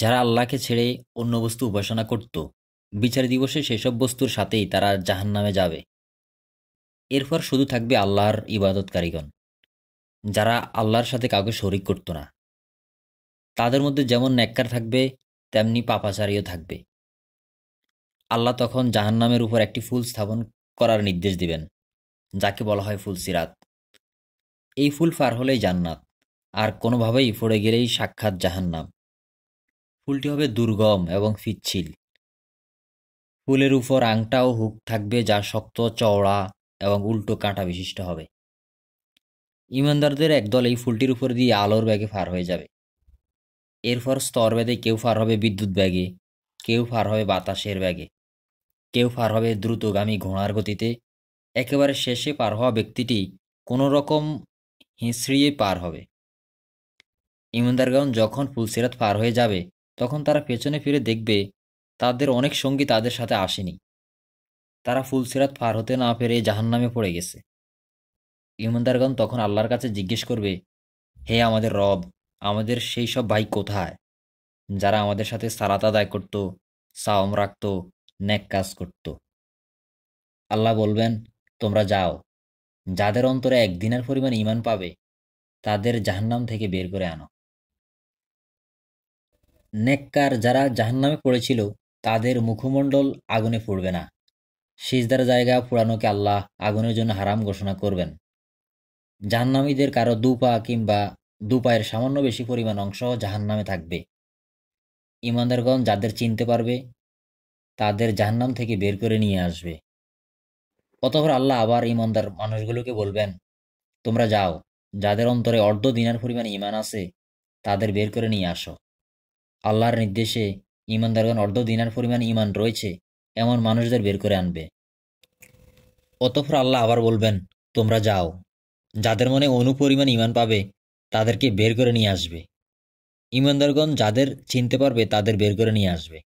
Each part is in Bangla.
যারা আল্লাহকে ছেড়ে অন্য বস্তু উপাসনা করত বিচার দিবসে সেসব বস্তুর সাথেই তারা জাহান নামে যাবে এরপর শুধু থাকবে আল্লাহর ইবাদতকারীগণ যারা আল্লাহর সাথে কাউকে শরিক করত না তাদের মধ্যে যেমন ন্যাক্কার থাকবে তেমনি পাপাচারীও থাকবে আল্লাহ তখন জাহান্নামের উপর একটি ফুল স্থাপন করার নির্দেশ দিবেন যাকে বলা হয় ফুল সিরাত এই ফুল পার হলেই জান্নাত আর কোনোভাবেই পড়ে গেলেই সাক্ষাৎ জাহান্নাম ফুলটি হবে দুর্গম এবং ফিচ্ছিল ফুলের উপর আংটা ও হুক থাকবে যা শক্ত চওড়া এবং উল্টো কাঁটা বিশিষ্ট হবে ইমানদারদের একদল এই ফুলটির উপর দিয়ে আলোর ব্যাগে পার হয়ে যাবে এরপর স্তর বেঁধে কেউ পার হবে বিদ্যুৎ ব্যাগে কেউ পার হবে বাতাসের ব্যাগে কেউ পার হবে দ্রুতগামী ঘোড়ার গতিতে একেবারে শেষে পার হওয়া ব্যক্তিটি কোনো রকম হিঁচড়িয়ে পার হবে ইমানদারগণ যখন ফুলসিরাত পার হয়ে যাবে তখন তারা পেছনে ফিরে দেখবে তাদের অনেক সঙ্গী তাদের সাথে আসেনি তারা ফুলসিরাত পার হতে না পেরে জাহান্নামে পড়ে গেছে ইমানদারগণ তখন আল্লাহর কাছে জিজ্ঞেস করবে হে আমাদের রব আমাদের সেই সব ভাই কোথায় যারা আমাদের সাথে সারাত আদায় করত সাওম রাখত ন্যাক কাজ করত আল্লাহ বলবেন তোমরা যাও যাদের অন্তরে একদিনের পরিমাণ ইমান পাবে তাদের জাহান্নাম থেকে বের করে আনো নেককার যারা জাহান্নামে পড়েছিল তাদের মুখমণ্ডল আগুনে পড়বে না সিজদার জায়গা পুরানোকে আল্লাহ আগুনের জন্য হারাম ঘোষণা করবেন জাহান্নামীদের কারো দুপা কিংবা দুপায়ের সামান্য বেশি পরিমাণ অংশ জাহান্নামে থাকবে ইমানদারগঞ্জ যাদের চিনতে পারবে তাদের জাহান্নাম থেকে বের করে নিয়ে আসবে অতপর আল্লাহ আবার ইমানদার মানুষগুলোকে বলবেন তোমরা যাও যাদের অন্তরে অর্ধ দিনার পরিমাণ ইমান আছে তাদের বের করে নিয়ে আসো আল্লাহর নির্দেশে ইমানদারগণ অর্ধ দিনার পরিমাণ ইমান রয়েছে এমন মানুষদের বের করে আনবে অতঃপর আল্লাহ আবার বলবেন তোমরা যাও যাদের মনে অনুপরিমাণ ইমান পাবে তাদেরকে বের করে নিয়ে আসবে ইমানদারগণ যাদের চিনতে পারবে তাদের বের করে নিয়ে আসবে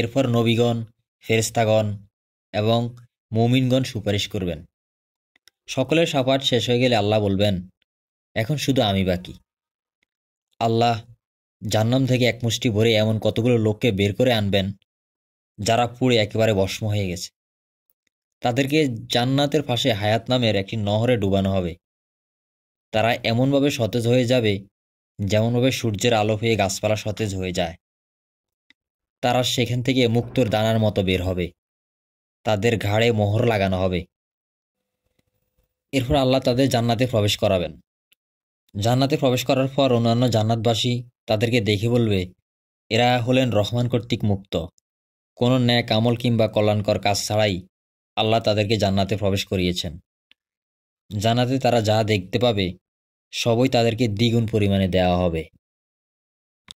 এরপর নবীগণ ফেরিস্তাগণ এবং মৌমিনগণ সুপারিশ করবেন সকলের সাপাট শেষ হয়ে গেলে আল্লাহ বলবেন এখন শুধু আমি বাকি আল্লাহ জান্নাম থেকে এক মুষ্টি ভরে এমন কতগুলো লোককে বের করে আনবেন যারা পুড়ে একেবারে বস্ম হয়ে গেছে তাদেরকে জান্নাতের পাশে হায়াত নামের একটি নহরে ডুবানো হবে তারা এমনভাবে সতেজ হয়ে যাবে যেমনভাবে সূর্যের আলো হয়ে গাছপালা সতেজ হয়ে যায় তারা সেখান থেকে মুক্তর দানার মতো বের হবে তাদের ঘাড়ে মোহর লাগানো হবে এরপর আল্লাহ তাদের জান্নাতে প্রবেশ করাবেন জান্নাতে প্রবেশ করার পর অন্যান্য জান্নাতবাসী তাদেরকে দেখে বলবে এরা হলেন রহমান কর্তৃক মুক্ত কোনো ন্যায় কামল কিংবা কল্যাণকর কাজ ছাড়াই আল্লাহ তাদেরকে জান্নাতে প্রবেশ করিয়েছেন জান্নাতে তারা যা দেখতে পাবে সবই তাদেরকে দ্বিগুণ পরিমাণে দেওয়া হবে